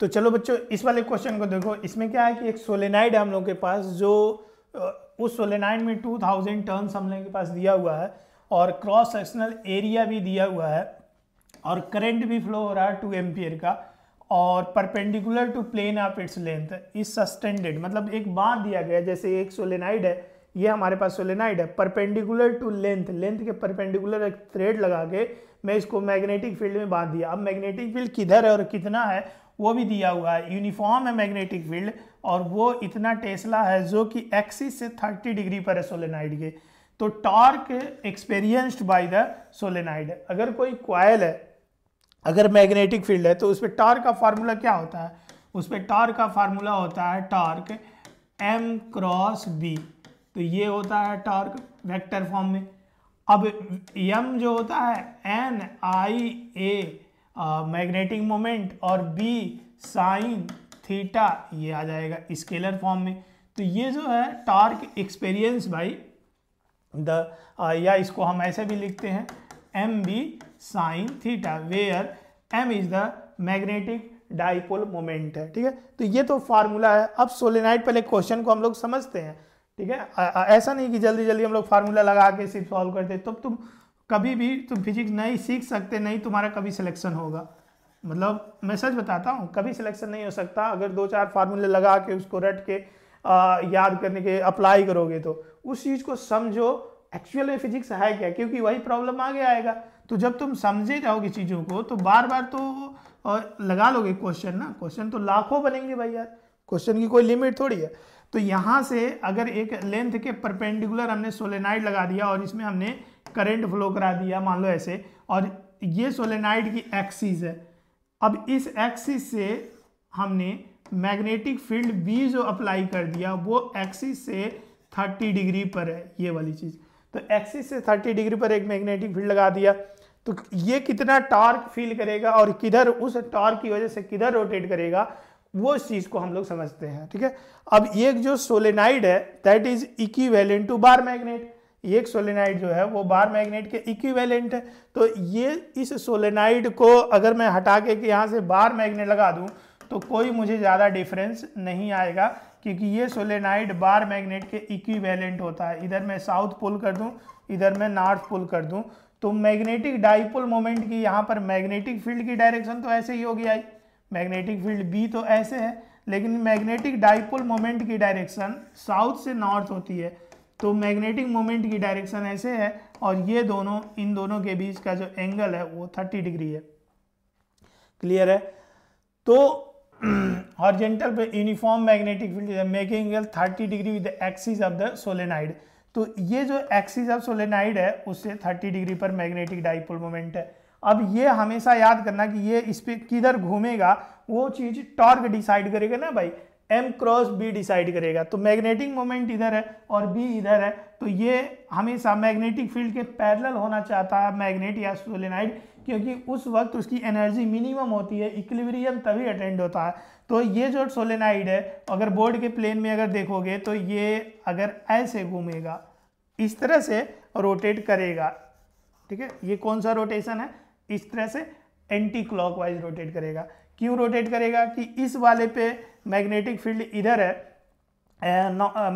तो चलो बच्चों इस वाले क्वेश्चन को देखो इसमें क्या है कि एक सोलेनाइड है हम लोग के पास जो उस सोलेनाइड में 2000 टर्न्स हम लोग के पास दिया हुआ है और क्रॉस सेक्शनल एरिया भी दिया हुआ है और करंट भी फ्लो हो रहा है टू एम्पियर का और perpendicular to plane of its length is sustained मतलब एक बांध दिया गया जैसे एक सोलेनाइड है ये हमारे पास सोलेनाइड है परपेंडिकुलर टू लेंथ लेंथ के परपेंडिकुलर एक थ्रेड लगा के मैं इसको मैग्नेटिक फील्ड में बांध दिया अब मैग्नेटिक फील्ड किधर है और कितना है वो भी दिया हुआ है यूनिफॉर्म है मैग्नेटिक फील्ड और वो इतना टेस्ला है जो कि एक्सिस से 30 डिग्री पर है सोलेनाइड के तो torque experienced by the solenoid अगर कोई क्वाइल है अगर मैग्नेटिक फील्ड है तो उस पर टॉर्क का फार्मूला क्या होता है उस पर टॉर्क का फार्मूला होता है टॉर्क एम क्रॉस बी तो ये होता है टॉर्क वेक्टर फॉर्म में अब यम जो होता है N I A magnetic moment और बी साइन थीटा ये आ जाएगा स्केलर फॉर्म में तो ये जो है टार्क एक्सपीरियंस भाई द या इसको हम ऐसे भी लिखते हैं M B sine theta where M is the magnetic dipole moment है ठीक है तो ये तो फार्मूला है अब सोलेनाइट पहले क्वेश्चन को हम लोग समझते हैं ठीक है ऐसा नहीं कि जल्दी जल्दी हम लोग फार्मूला लगा के सिर्फ सॉल्व करते तब तो तुम कभी भी तुम फिजिक्स नहीं सीख सकते नहीं तुम्हारा कभी सिलेक्शन होगा मतलब मैं सच बताता हूँ कभी सिलेक्शन नहीं हो सकता अगर दो चार फार्मूले लगा के उसको रट के आ, याद करने के अप्लाई करोगे तो उस चीज़ को समझो एक्चुअल में फिजिक्स है क्या क्योंकि वही प्रॉब्लम आगे आएगा तो जब तुम समझे जाओगे चीज़ों को तो बार बार तो लगा लोगे क्वेश्चन ना क्वेश्चन तो लाखों बनेंगे भाई यार क्वेश्चन की कोई लिमिट थोड़ी है तो यहाँ से अगर एक लेंथ के परपेंडिकुलर हमने सोलेनाइड लगा दिया और इसमें हमने करंट फ्लो करा दिया मान लो ऐसे और ये सोलेनाइड की एक्सिस है अब इस एक्सिस से हमने मैग्नेटिक फील्ड बी जो अप्लाई कर दिया वो एक्सिस से 30 डिग्री पर है ये वाली चीज़ तो एक्सिस से 30 डिग्री पर एक मैग्नेटिक फील्ड लगा दिया तो ये कितना टॉर्क फील करेगा और किधर उस टॉर्क की वजह से किधर रोटेट करेगा वो इस चीज़ को हम लोग समझते हैं ठीक है अब ये जो सोलेनाइड है that is equivalent to bar magnet ये एक सोलेनाइड जो है वो बार मैग्नेट के इक्विवेलेंट है तो ये इस सोलेनाइड को अगर मैं हटा के यहाँ से बार मैग्नेट लगा दूँ तो कोई मुझे ज़्यादा डिफरेंस नहीं आएगा क्योंकि ये सोलेनाइड बार मैग्नेट के इक्वेलेंट होता है इधर मैं साउथ पुल कर दूं इधर मैं नॉर्थ पुल कर दूं तो मैग्नेटिक डाइपोल मोमेंट की यहाँ पर मैग्नेटिक फील्ड की डायरेक्शन तो ऐसे ही होगी आई मैग्नेटिक फील्ड बी तो ऐसे है लेकिन मैग्नेटिक डाइपोल मोमेंट की डायरेक्शन साउथ से नॉर्थ होती है तो मैग्नेटिक मोमेंट की डायरेक्शन ऐसे है और ये दोनों इन दोनों के बीच का जो एंगल है वो थर्टी डिग्री है क्लियर है तो हॉर्जेंटल पे uniform magnetic field making angle 30 degree with axis of the solenoid तो ये जो एक्सिस ऑफ सोलेनाइड है उससे 30 डिग्री पर मैग्नेटिक डाइपोल मोमेंट है अब ये हमेशा याद करना कि ये इस पर किधर घूमेगा वो चीज टॉर्क डिसाइड करेगा ना भाई एम क्रॉस बी डिसाइड करेगा तो मैग्नेटिक मोमेंट इधर है और बी इधर है तो ये हमेशा मैग्नेटिक फील्ड के पैरेलल होना चाहता है मैग्नेट या सोलेनाइड क्योंकि उस वक्त उसकी एनर्जी मिनिमम होती है इक्विलिब्रियम तभी अटेंड होता है तो ये जो सोलेनाइड है अगर बोर्ड के प्लेन में अगर देखोगे तो ये अगर ऐसे घूमेगा इस तरह से रोटेट करेगा ठीक है ये कौन सा रोटेशन है इस तरह से एंटी क्लॉकवाइज रोटेट करेगा क्यों रोटेट करेगा कि इस वाले पे मैग्नेटिक फील्ड इधर है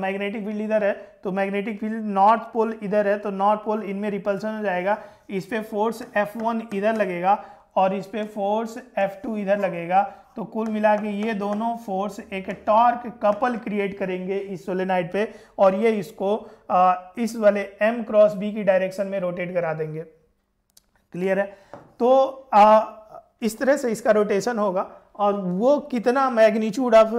मैग्नेटिक फील्ड इधर है तो मैग्नेटिक फील्ड नॉर्थ पोल इधर है तो नॉर्थ पोल इनमें रिपल्सन हो जाएगा इस पर फोर्स एफ वन इधर लगेगा और इस पर फोर्स एफ टू इधर लगेगा तो कुल मिला के ये दोनों फोर्स एक टॉर्क कपल क्रिएट करेंगे इस सोलेनाइड पे और ये इसको इस वाले एम क्रॉस बी की डायरेक्शन में रोटेट करा देंगे क्लियर है तो आ, इस तरह से इसका रोटेशन होगा और वो कितना मैग्नीट्यूड ऑफ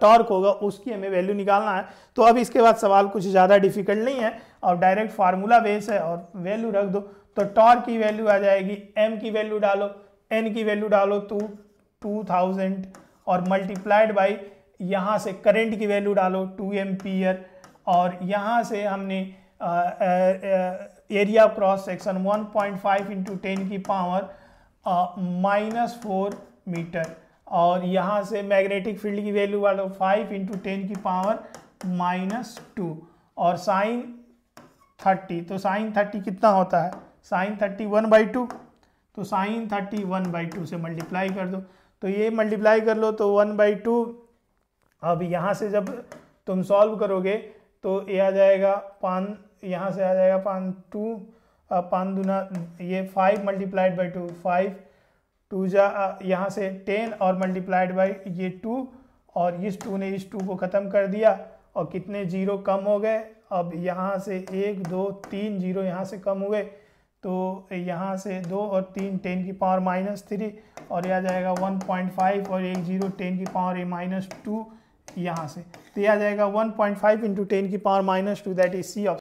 टॉर्क होगा उसकी हमें वैल्यू निकालना है तो अब इसके बाद सवाल कुछ ज़्यादा डिफिकल्ट नहीं है और डायरेक्ट फार्मूला बेस है और वैल्यू रख दो तो टॉर्क की वैल्यू आ जाएगी एम की वैल्यू डालो एन की वैल्यू डालो तो टू थाउजेंड और मल्टीप्लाइड बाई यहाँ से करेंट की वैल्यू डालो टू एम और यहाँ से हमने area cross section 1.5 point five into ten की पावर माइनस फोर मीटर और यहाँ से मैग्नेटिक फील्ड की वैल्यू वाले फाइव इंटू टेन की पावर माइनस टू और साइन थर्टी तो साइन थर्टी कितना होता है sine thirty one by two तो sine thirty one by two से मल्टीप्लाई कर दो तो ये मल्टीप्लाई कर लो तो वन बाई टू अब यहाँ से जब तुम सॉल्व करोगे तो ये आ जाएगा पाँच यहाँ से आ जाएगा पान टू पान दुना ये five multiplied by two five two जा यहाँ से टेन और मल्टीप्लाइड बाई ये टू और इस टू ने इस टू को ख़त्म कर दिया और कितने जीरो कम हो गए अब यहाँ से एक दो तीन जीरो यहाँ से कम हुए तो यहाँ से दो और तीन टेन की पावर माइनस थ्री और यह आ जाएगा वन पॉइंट फाइव और एक जीरो टेन की पावर ए माइनस टू यहाँ से तो यह आ जाएगा one point five into ten की power minus two that is C